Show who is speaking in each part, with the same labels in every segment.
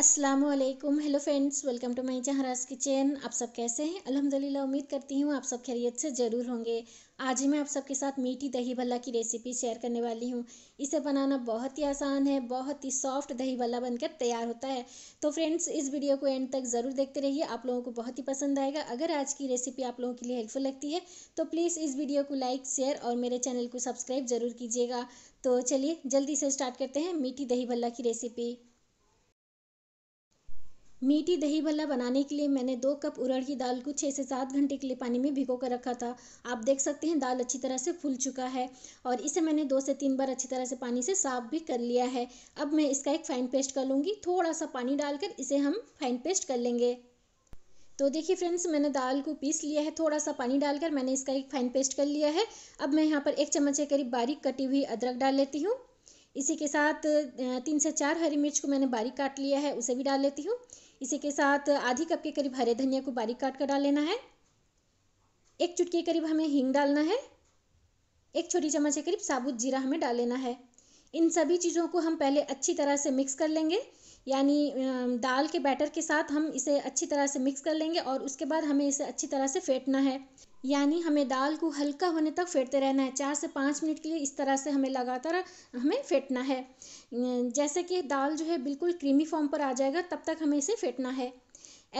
Speaker 1: Aslam hello friends welcome to my जहराज kitchen आप सब कैसे हैं अल्हम्दुलिल्लाह उम्मीद करती हूँ आप सब खैरियत से ज़रूर होंगे आज ही मैं आप सबके साथ मीठी दही भल्ला की रेसिपी शेयर करने वाली हूँ इसे बनाना बहुत ही आसान है बहुत ही सॉफ्ट दही भल्ला बनकर तैयार होता है तो फ्रेंड्स इस वीडियो को एंड तक ज़रूर देखते रहिए आप लोगों को बहुत ही पसंद आएगा अगर आज की रेसिपी आप लोगों के लिए हेल्पफुल लगती है तो प्लीज़ इस वीडियो को लाइक शेयर और मेरे चैनल को सब्सक्राइब ज़रूर कीजिएगा तो चलिए जल्दी से स्टार्ट करते हैं मीठी दही भल्ला की रेसिपी मीठी दही भल्ला बनाने के लिए मैंने दो कप उड़द की दाल को छः से सात घंटे के लिए पानी में भिगो कर रखा था आप देख सकते हैं दाल अच्छी तरह से फूल चुका है और इसे मैंने दो से तीन बार अच्छी तरह से पानी से साफ भी कर लिया है अब मैं इसका एक फाइन पेस्ट कर लूँगी थोड़ा सा पानी डालकर इसे हम फाइन पेस्ट कर लेंगे तो देखिए फ्रेंड्स मैंने दाल को पीस लिया है थोड़ा सा पानी डालकर मैंने इसका एक फाइन पेस्ट कर लिया है अब मैं यहाँ पर एक चम्मच के करीब बारीक कटी हुई अदरक डाल लेती हूँ इसी के साथ तीन से चार हरी मिर्च को मैंने बारीक काट लिया है उसे भी डाल लेती हूँ इसी के साथ आधी कप के करीब हरे धनिया को बारीक काट कर डाल लेना है एक चुटकी करीब हमें हींग डालना है एक छोटी चम्मच के करीब साबुत जीरा हमें डाल लेना है इन सभी चीज़ों को हम पहले अच्छी तरह से मिक्स कर लेंगे यानी दाल के बैटर के साथ हम इसे अच्छी तरह से मिक्स कर लेंगे और उसके बाद हमें इसे अच्छी तरह से फेंटना है यानी हमें दाल को हल्का होने तक फेंटते रहना है चार से पाँच मिनट के लिए इस तरह से हमें लगातार हमें फेंटना है जैसे कि दाल जो है बिल्कुल क्रीमी फॉर्म पर आ जाएगा तब तक हमें इसे फेंटना है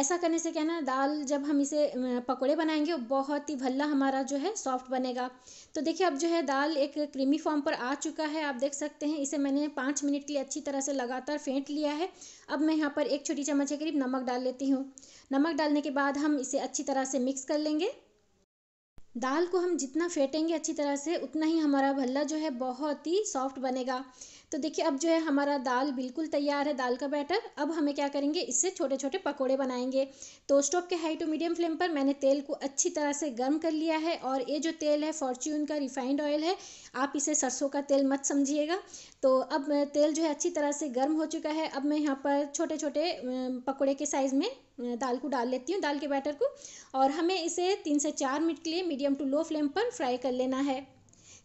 Speaker 1: ऐसा करने से क्या ना दाल जब हम इसे पकोड़े बनाएंगे बहुत ही भल्ला हमारा जो है सॉफ्ट बनेगा तो देखिए अब जो है दाल एक क्रीमी फॉर्म पर आ चुका है आप देख सकते हैं इसे मैंने पाँच मिनट के लिए अच्छी तरह से लगातार फेंट लिया है अब मैं यहाँ पर एक छोटी चम्मच के करीब नमक डाल लेती हूँ नमक डालने के बाद हम इसे अच्छी तरह से मिक्स कर लेंगे दाल को हम जितना फेंटेंगे अच्छी तरह से उतना ही हमारा भल्ला जो है बहुत ही सॉफ्ट बनेगा तो देखिए अब जो है हमारा दाल बिल्कुल तैयार है दाल का बैटर अब हमें क्या करेंगे इससे छोटे छोटे पकौड़े बनाएंगे तो स्टोव के हाई टू मीडियम फ्लेम पर मैंने तेल को अच्छी तरह से गर्म कर लिया है और ये जो तेल है फॉर्च्यून का रिफाइंड ऑयल है आप इसे सरसों का तेल मत समझिएगा तो अब तेल जो है अच्छी तरह से गर्म हो चुका है अब मैं यहाँ पर छोटे छोटे पकौड़े के साइज़ में दाल को डाल लेती हूँ दाल के बैटर को और हमें इसे तीन से चार मिनट के लिए मीडियम टू लो फ्लेम पर फ्राई कर लेना है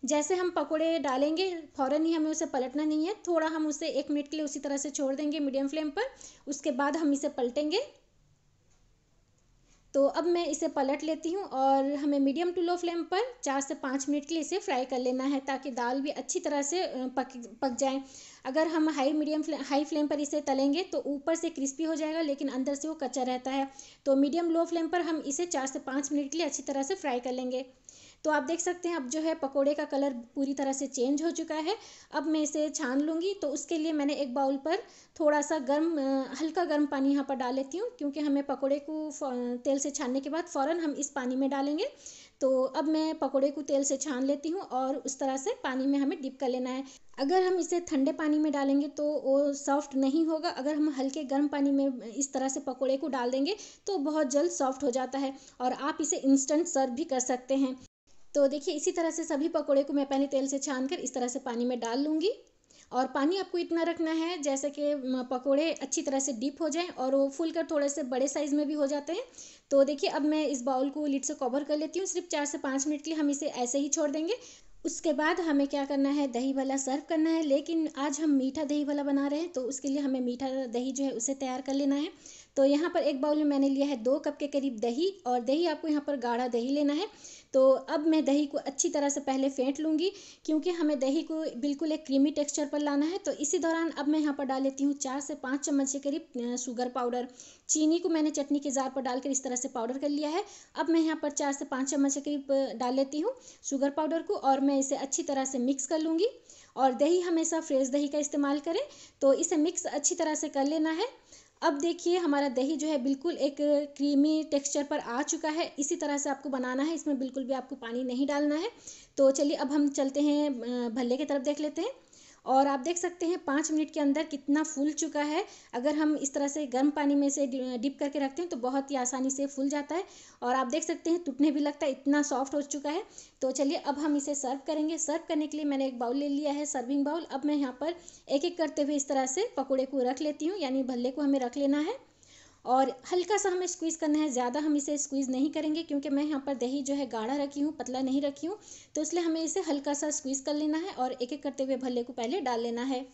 Speaker 1: जैसे हम पकोड़े डालेंगे फ़ौरन ही हमें उसे पलटना नहीं है थोड़ा हम उसे एक मिनट के लिए उसी तरह से छोड़ देंगे मीडियम फ्लेम पर उसके बाद हम इसे पलटेंगे तो अब मैं इसे पलट लेती हूँ और हमें मीडियम टू लो फ्लेम पर चार से पाँच मिनट के लिए इसे फ्राई कर लेना है ताकि दाल भी अच्छी तरह से पक पक जाए अगर हम high medium flame high flame पर इसे तलेंगे तो ऊपर से क्रिस्पी हो जाएगा लेकिन अंदर से वो कच्चा रहता है तो मीडियम लो फ्लेम पर हम इसे चार से पाँच मिनट के लिए अच्छी तरह से फ्राई कर लेंगे तो आप देख सकते हैं अब जो है पकोड़े का कलर पूरी तरह से चेंज हो चुका है अब मैं इसे छान लूँगी तो उसके लिए मैंने एक बाउल पर थोड़ा सा गर्म हल्का गर्म पानी यहाँ पर डाल लेती हूँ क्योंकि हमें पकोड़े को तेल से छानने के बाद फ़ौरन हम इस पानी में डालेंगे तो अब मैं पकोड़े को तेल से छान लेती हूँ और उस तरह से पानी में हमें डिप कर लेना है अगर हम इसे ठंडे पानी में डालेंगे तो वो सॉफ्ट नहीं होगा अगर हम हल्के गर्म पानी में इस तरह से पकोड़े को डाल देंगे तो बहुत जल्द सॉफ्ट हो जाता है और आप इसे इंस्टेंट सर्व भी कर सकते हैं तो देखिए इसी तरह से सभी पकोड़े को मैं पहले तेल से छान कर इस तरह से पानी में डाल लूँगी और पानी आपको इतना रखना है जैसे कि पकोड़े अच्छी तरह से डीप हो जाएं और वो फुल कर थोड़े से बड़े साइज़ में भी हो जाते हैं तो देखिए अब मैं इस बाउल को लीड से कवर कर लेती हूँ सिर्फ चार से पाँच मिनट के लिए हम इसे ऐसे ही छोड़ देंगे उसके बाद हमें क्या करना है दही भला सर्व करना है लेकिन आज हम मीठा दही भला बना रहे हैं तो उसके लिए हमें मीठा दही जो है उसे तैयार कर लेना है तो यहाँ पर एक बाउल में मैंने लिया है दो कप के करीब दही और दही आपको यहाँ पर गाढ़ा दही लेना है तो अब मैं दही को अच्छी तरह से पहले फेंट लूँगी क्योंकि हमें दही को बिल्कुल एक क्रीमी टेक्स्चर पर लाना है तो इसी दौरान अब मैं यहाँ पर डाल लेती हूँ चार से पाँच चम्मच के करीब शुगर पाउडर चीनी को मैंने चटनी के जार पर डालकर इस तरह से पाउडर कर लिया है अब मैं यहाँ पर चार से पाँच चम्मच के करीब डाल लेती हूँ शुगर पाउडर को और मैं इसे अच्छी तरह से मिक्स कर लूँगी और दही हमेशा फ्रेश दही का इस्तेमाल करें तो इसे मिक्स अच्छी तरह से कर लेना है अब देखिए हमारा दही जो है बिल्कुल एक क्रीमी टेक्सचर पर आ चुका है इसी तरह से आपको बनाना है इसमें बिल्कुल भी आपको पानी नहीं डालना है तो चलिए अब हम चलते हैं भल्ले की तरफ देख लेते हैं और आप देख सकते हैं पाँच मिनट के अंदर कितना फूल चुका है अगर हम इस तरह से गर्म पानी में से डिप करके रखते हैं तो बहुत ही आसानी से फूल जाता है और आप देख सकते हैं टूटने भी लगता है इतना सॉफ्ट हो चुका है तो चलिए अब हम इसे सर्व करेंगे सर्व करने के लिए मैंने एक बाउल ले लिया है सर्विंग बाउल अब मैं यहाँ पर एक एक करते हुए इस तरह से पकौड़े को रख लेती हूँ यानी भल्ले को हमें रख लेना है और हल्का सा हमें स्क्वीज़ करना है ज़्यादा हम इसे स्क्वीज़ नहीं करेंगे क्योंकि मैं यहाँ पर दही जो है गाढ़ा रखी हूँ पतला नहीं रखी हूँ तो इसलिए हमें इसे हल्का सा स्क्वीज़ कर लेना है और एक एक करते हुए भल्ले को पहले डाल लेना है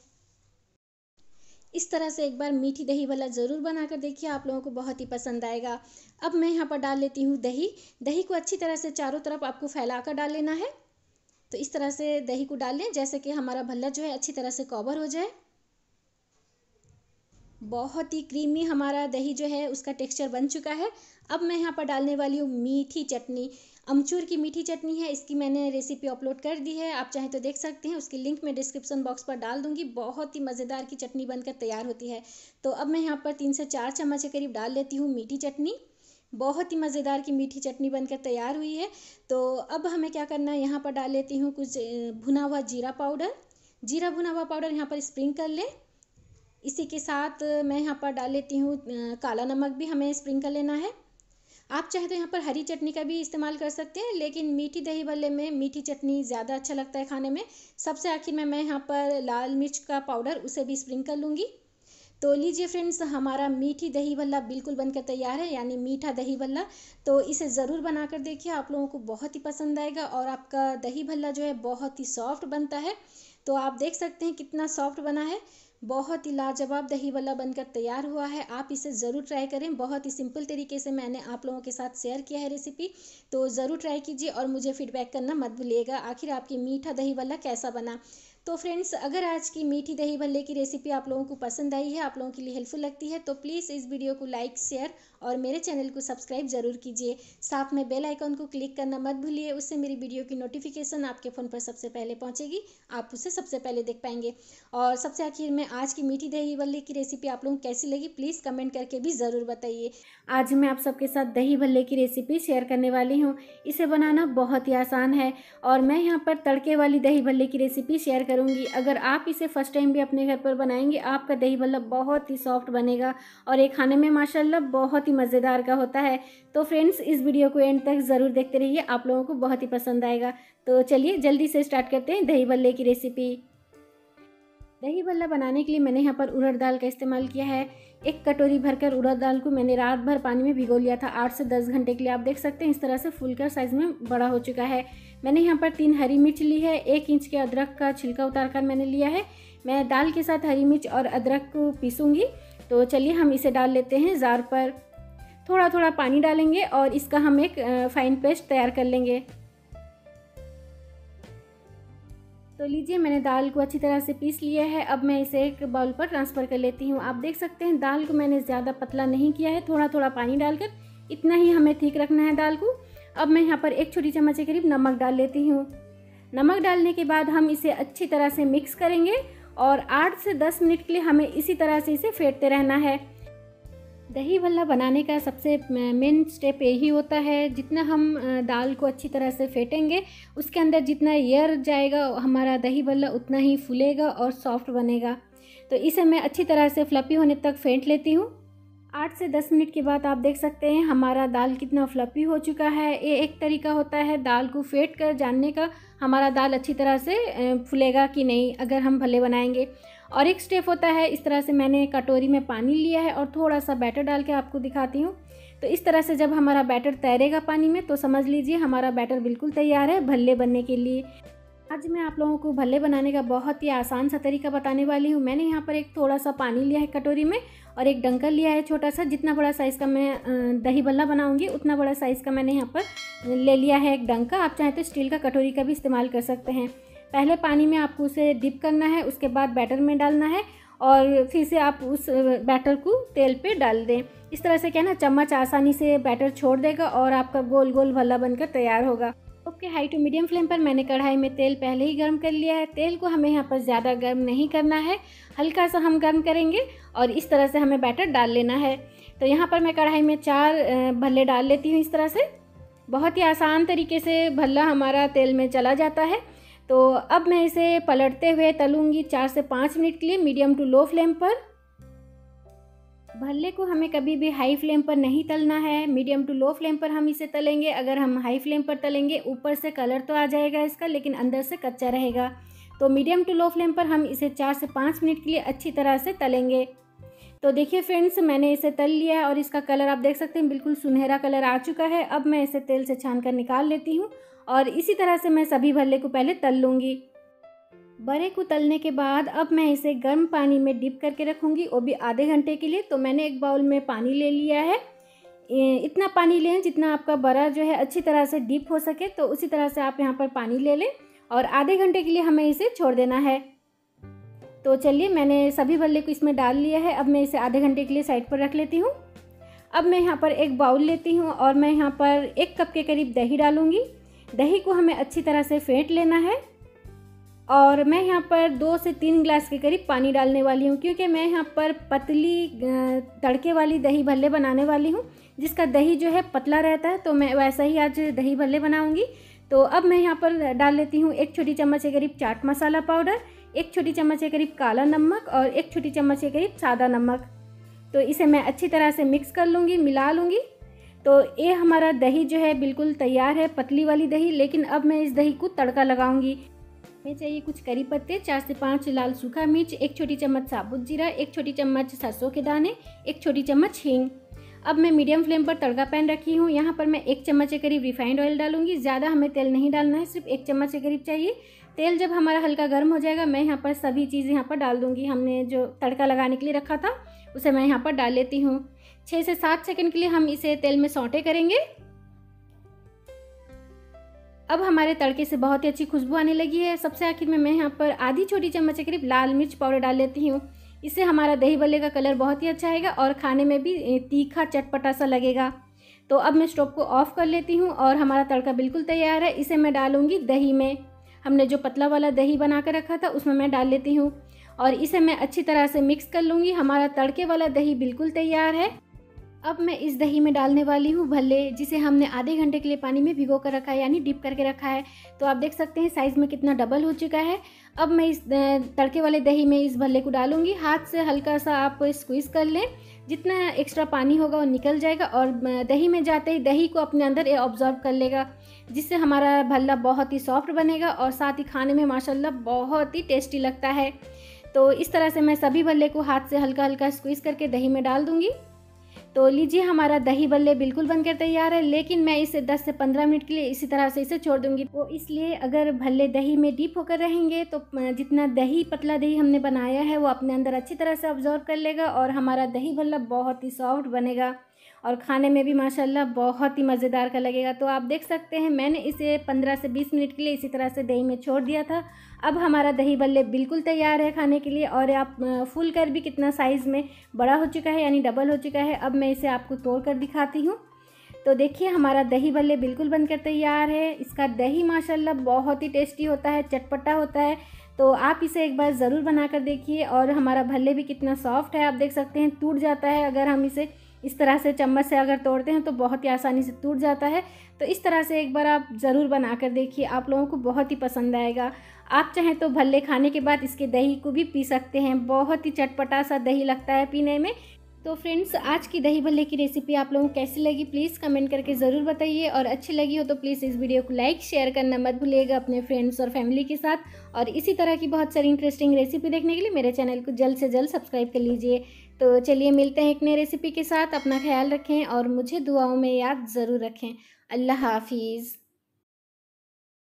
Speaker 1: इस तरह से एक बार मीठी दही भल्ला ज़रूर बनाकर देखिए आप लोगों को बहुत ही पसंद आएगा अब मैं यहाँ पर डाल लेती हूँ दही दही को अच्छी तरह से चारों तरफ आपको फैला कर डाल लेना है तो इस तरह से दही को डाल लें जैसे कि हमारा भल्ला जो है अच्छी तरह से कवर हो जाए बहुत ही क्रीमी हमारा दही जो है उसका टेक्सचर बन चुका है अब मैं यहाँ पर डालने वाली हूँ मीठी चटनी अमचूर की मीठी चटनी है इसकी मैंने रेसिपी अपलोड कर दी है आप चाहे तो देख सकते हैं उसकी लिंक मैं डिस्क्रिप्शन बॉक्स पर डाल दूंगी बहुत ही मज़ेदार की चटनी बनकर तैयार होती है तो अब मैं यहाँ पर तीन से चार चम्मच के करीब डाल लेती हूँ मीठी चटनी बहुत ही मज़ेदार की मीठी चटनी बनकर तैयार हुई है तो अब हमें क्या करना है यहाँ पर डाल लेती हूँ कुछ भुना हुआ जीरा पाउडर जीरा भुना हुआ पाउडर यहाँ पर स्प्रिंग कर लें इसी के साथ मैं यहाँ पर डाल लेती हूँ काला नमक भी हमें स्प्रिंकल लेना है आप चाहे तो यहाँ पर हरी चटनी का भी इस्तेमाल कर सकते हैं लेकिन मीठी दही भल्ले में मीठी चटनी ज़्यादा अच्छा लगता है खाने में सबसे आखिर में मैं यहाँ पर लाल मिर्च का पाउडर उसे भी स्प्रिंकल लूँगी तो लीजिए फ्रेंड्स हमारा मीठी दही भल्ला बिल्कुल बनकर तैयार है यानी मीठा दही भल्ला तो इसे ज़रूर बनाकर देखिए आप लोगों को बहुत ही पसंद आएगा और आपका दही भल्ला जो है बहुत ही सॉफ्ट बनता है तो आप देख सकते हैं कितना सॉफ्ट बना है बहुत ही लाजवाब दही वाला बनकर तैयार हुआ है आप इसे ज़रूर ट्राई करें बहुत ही सिंपल तरीके से मैंने आप लोगों के साथ शेयर किया है रेसिपी तो ज़रूर ट्राई कीजिए और मुझे फीडबैक करना मत भूलिएगा आखिर आपकी मीठा दही वाला कैसा बना तो फ्रेंड्स अगर आज की मीठी दही भल्ले की रेसिपी आप लोगों को पसंद आई है आप लोगों के लिए हेल्पफुल लगती है तो प्लीज़ इस वीडियो को लाइक शेयर और मेरे चैनल को सब्सक्राइब जरूर कीजिए साथ में बेल आइकन को क्लिक करना मत भूलिए उससे मेरी वीडियो की नोटिफिकेशन आपके फ़ोन पर सबसे पहले पहुँचेगी आप उसे सबसे पहले देख पाएंगे और सबसे आखिर में आज की मीठी दही भल्ले की रेसिपी आप लोगों को कैसी लगी प्लीज़ कमेंट करके भी ज़रूर बताइए आज मैं आप सबके साथ दही भल्ले की रेसिपी शेयर करने वाली हूँ इसे बनाना बहुत ही आसान है और मैं यहाँ पर तड़के वाली दही भल्ले की रेसिपी शेयर कर करूँगी अगर आप इसे फ़र्स्ट टाइम भी अपने घर पर बनाएंगे आपका दही भल्ला बहुत ही सॉफ्ट बनेगा और ये खाने में माशाल्लाह बहुत ही मज़ेदार का होता है तो फ्रेंड्स इस वीडियो को एंड तक ज़रूर देखते रहिए आप लोगों को बहुत ही पसंद आएगा तो चलिए जल्दी से स्टार्ट करते हैं दही भल्ले की रेसिपी दही भल्ला बनाने के लिए मैंने यहाँ पर उड़द दाल का इस्तेमाल किया है एक कटोरी भरकर उड़द दाल को मैंने रात भर पानी में भिगो लिया था आठ से दस घंटे के लिए आप देख सकते हैं इस तरह से फुलकर साइज़ में बड़ा हो चुका है मैंने यहाँ पर तीन हरी मिर्च ली है एक इंच के अदरक का छिलका उतार कर मैंने लिया है मैं दाल के साथ हरी मिर्च और अदरक को पीसूँगी तो चलिए हम इसे डाल लेते हैं जार पर थोड़ा थोड़ा पानी डालेंगे और इसका हम एक फाइन पेस्ट तैयार कर लेंगे तो लीजिए मैंने दाल को अच्छी तरह से पीस लिया है अब मैं इसे एक बाउल पर ट्रांसफ़र कर लेती हूँ आप देख सकते हैं दाल को मैंने ज़्यादा पतला नहीं किया है थोड़ा थोड़ा पानी डालकर इतना ही हमें ठीक रखना है दाल को अब मैं यहाँ पर एक छोटी चम्मच के करीब नमक डाल लेती हूँ नमक डालने के बाद हम इसे अच्छी तरह से मिक्स करेंगे और 8 से 10 मिनट के लिए हमें इसी तरह से इसे फेंटते रहना है दही भल्ला बनाने का सबसे मेन स्टेप यही होता है जितना हम दाल को अच्छी तरह से फेंटेंगे उसके अंदर जितना एयर जाएगा हमारा दही भल्ला उतना ही फूलेगा और सॉफ्ट बनेगा तो इसे मैं अच्छी तरह से फ्लपी होने तक फेंट लेती हूँ आठ से दस मिनट के बाद आप देख सकते हैं हमारा दाल कितना फ्लपी हो चुका है ये एक तरीका होता है दाल को फेंट कर जानने का हमारा दाल अच्छी तरह से फूलेगा कि नहीं अगर हम भले बनाएंगे और एक स्टेप होता है इस तरह से मैंने कटोरी में पानी लिया है और थोड़ा सा बैटर डाल के आपको दिखाती हूँ तो इस तरह से जब हमारा बैटर तैरेगा पानी में तो समझ लीजिए हमारा बैटर बिल्कुल तैयार है भल्ले बनने के लिए आज मैं आप लोगों को भल्ले बनाने का बहुत ही आसान सा तरीका बताने वाली हूँ मैंने यहाँ पर एक थोड़ा सा पानी लिया है कटोरी में और एक डंकल लिया है छोटा सा जितना बड़ा साइज़ का मैं दही बल्ला बनाऊँगी उतना बड़ा साइज़ का मैंने यहाँ पर ले लिया है एक डंका आप चाहें तो स्टील का कटोरी का भी इस्तेमाल कर सकते हैं पहले पानी में आपको उसे डिप करना है उसके बाद बैटर में डालना है और फिर से आप उस बैटर को तेल पे डाल दें इस तरह से क्या ना चम्मच आसानी से बैटर छोड़ देगा और आपका गोल गोल भल्ला बनकर तैयार होगा के हाई टू मीडियम फ्लेम पर मैंने कढ़ाई में तेल पहले ही गर्म कर लिया है तेल को हमें यहाँ पर ज़्यादा गर्म नहीं करना है हल्का सा हम गर्म करेंगे और इस तरह से हमें बैटर डाल लेना है तो यहाँ पर मैं कढ़ाई में चार भल्ले डाल लेती हूँ इस तरह से बहुत ही आसान तरीके से भल्ला हमारा तेल में चला जाता है तो अब मैं इसे पलटते हुए तलूँगी चार से पाँच मिनट के लिए मीडियम टू लो फ्लेम पर भल्ले को हमें कभी भी हाई फ्लेम पर नहीं तलना है मीडियम टू लो फ्लेम पर हम इसे तलेंगे अगर हम हाई फ्लेम पर तलेंगे ऊपर से कलर तो आ जाएगा इसका लेकिन अंदर से कच्चा रहेगा तो मीडियम टू लो फ्लेम पर हम इसे चार से पाँच मिनट के लिए अच्छी तरह से तलेंगे तो देखिए फ्रेंड्स मैंने इसे तल लिया और इसका कलर आप देख सकते हैं बिल्कुल सुनहरा कलर आ चुका है अब मैं इसे तेल से छान कर निकाल लेती हूँ और इसी तरह से मैं सभी भल्ले को पहले तल लूँगी बड़े को तलने के बाद अब मैं इसे गर्म पानी में डिप करके रखूँगी वो भी आधे घंटे के लिए तो मैंने एक बाउल में पानी ले लिया है इतना पानी लें जितना आपका बड़ा जो है अच्छी तरह से डिप हो सके तो उसी तरह से आप यहाँ पर पानी ले लें और आधे घंटे के लिए हमें इसे छोड़ देना है तो चलिए मैंने सभी बल्ले को इसमें डाल लिया है अब मैं इसे आधे घंटे के लिए साइड पर रख लेती हूँ अब मैं यहाँ पर एक बाउल लेती हूँ और मैं यहाँ पर एक कप के करीब दही डालूँगी दही को हमें अच्छी तरह से फेंट लेना है और मैं यहाँ पर दो से तीन गिलास के करीब पानी डालने वाली हूँ क्योंकि मैं यहाँ पर पतली तड़के वाली दही भल्ले बनाने वाली हूँ जिसका दही जो है पतला रहता है तो मैं वैसा ही आज दही भल्ले बनाऊँगी तो अब मैं यहाँ पर डाल लेती हूँ एक छोटी चम्मच के करीब चाट मसाला पाउडर एक छोटी चम्मच के करीब काला नमक और एक छोटी चम्मच के करीब सादा नमक तो इसे मैं अच्छी तरह से मिक्स कर लूँगी मिला लूँगी तो ये हमारा दही जो है बिल्कुल तैयार है पतली वाली दही लेकिन अब मैं इस दही को तड़का लगाऊंगी इसमें चाहिए कुछ करी पत्ते चार से पाँच लाल सूखा मिर्च एक छोटी चम्मच साबुत जीरा एक छोटी चम्मच सरसों के दाने एक छोटी चम्मच हींग अब मैं मीडियम फ्लेम पर तड़का पैन रखी हूँ यहाँ पर मैं एक चम्मच के करीब रिफाइंड ऑयल डालूंगी ज़्यादा हमें तेल नहीं डालना है सिर्फ एक चम्मच के करीब चाहिए तेल जब हमारा हल्का गर्म हो जाएगा मैं यहाँ पर सभी चीज़ यहाँ पर डाल दूँगी हमने जो तड़का लगाने के लिए रखा था उसे मैं यहाँ पर डाल लेती हूँ छः से सात सेकेंड के लिए हम इसे तेल में सौटे करेंगे अब हमारे तड़के से बहुत ही अच्छी खुशबू आने लगी है सबसे आखिर में मैं यहाँ पर आधी छोटी चम्मच के करीब लाल मिर्च पाउडर डाल लेती हूँ इससे हमारा दही बल्ले का कलर बहुत ही अच्छा आएगा और खाने में भी तीखा चटपटा सा लगेगा तो अब मैं स्टोव को ऑफ़ कर लेती हूँ और हमारा तड़का बिल्कुल तैयार है इसे मैं डालूँगी दही में हमने जो पतला वाला दही बना कर रखा था उसमें मैं डाल लेती हूँ और इसे मैं अच्छी तरह से मिक्स कर लूँगी हमारा तड़के वाला दही बिल्कुल तैयार है अब मैं इस दही में डालने वाली हूँ भल्ले जिसे हमने आधे घंटे के लिए पानी में भिगो कर रखा है यानी डिप करके रखा है तो आप देख सकते हैं साइज़ में कितना डबल हो चुका है अब मैं इस तड़के वाले दही में इस भल्ले को डालूंगी हाथ से हल्का सा आप स्क्वीज़ कर लें जितना एक्स्ट्रा पानी होगा वो निकल जाएगा और दही में जाते ही दही को अपने अंदर ऑब्जॉर्व कर लेगा जिससे हमारा भल्ला बहुत ही सॉफ्ट बनेगा और साथ ही खाने में माशाला बहुत ही टेस्टी लगता है तो इस तरह से मैं सभी भल्ले को हाथ से हल्का हल्का स्क्वीज़ करके दही में डाल दूँगी तो लीजिए हमारा दही बल्ले बिल्कुल बनकर तैयार है लेकिन मैं इसे 10 से 15 मिनट के लिए इसी तरह से इसे छोड़ दूंगी तो इसलिए अगर भल्ले दही में डीप होकर रहेंगे तो जितना दही पतला दही हमने बनाया है वो अपने अंदर अच्छी तरह से ऑब्जॉर्व कर लेगा और हमारा दही भल्ला बहुत ही सॉफ्ट बनेगा और खाने में भी माशाल्लाह बहुत ही मज़ेदार का लगेगा तो आप देख सकते हैं मैंने इसे 15 से 20 मिनट के लिए इसी तरह से दही में छोड़ दिया था अब हमारा दही बल्ले बिल्कुल तैयार है खाने के लिए और आप फुल कर भी कितना साइज़ में बड़ा हो चुका है यानी डबल हो चुका है अब मैं इसे आपको तोड़ कर दिखाती हूँ तो देखिए हमारा दही बल्ले बिल्कुल बनकर तैयार है इसका दही माशाल्लाह बहुत ही टेस्टी होता है चटपटा होता है तो आप इसे एक बार ज़रूर बना कर देखिए और हमारा भल्ले भी कितना सॉफ्ट है आप देख सकते हैं टूट जाता है अगर हम इसे इस तरह से चम्मच से अगर तोड़ते हैं तो बहुत ही आसानी से टूट जाता है तो इस तरह से एक बार आप ज़रूर बना कर देखिए आप लोगों को बहुत ही पसंद आएगा आप चाहें तो भल्ले खाने के बाद इसके दही को भी पी सकते हैं बहुत ही चटपटा सा दही लगता है पीने में तो फ्रेंड्स आज की दही भल्ले की रेसिपी आप लोगों को कैसी लगी प्लीज़ कमेंट करके ज़रूर बताइए और अच्छी लगी हो तो प्लीज़ इस वीडियो को लाइक शेयर करना मत भूलिएगा अपने फ्रेंड्स और फैमिली के साथ और इसी तरह की बहुत सारी इंटरेस्टिंग रेसिपी देखने के लिए मेरे चैनल को जल्द से जल्द सब्सक्राइब कर लीजिए तो चलिए मिलते हैं एक नई रेसिपी के साथ अपना ख्याल रखें और मुझे दुआओं में याद ज़रूर रखें अल्लाह हाफिज़